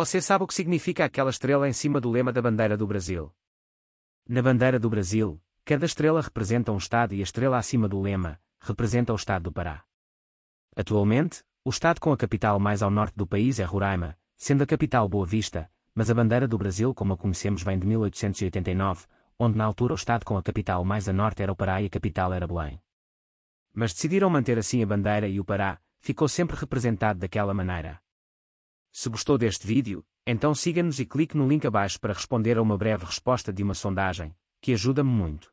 Você sabe o que significa aquela estrela em cima do lema da bandeira do Brasil? Na bandeira do Brasil, cada estrela representa um estado e a estrela acima do lema representa o estado do Pará. Atualmente, o estado com a capital mais ao norte do país é Roraima, sendo a capital Boa Vista, mas a bandeira do Brasil como a conhecemos vem de 1889, onde na altura o estado com a capital mais a norte era o Pará e a capital era Belém. Mas decidiram manter assim a bandeira e o Pará ficou sempre representado daquela maneira. Se gostou deste vídeo, então siga-nos e clique no link abaixo para responder a uma breve resposta de uma sondagem, que ajuda-me muito.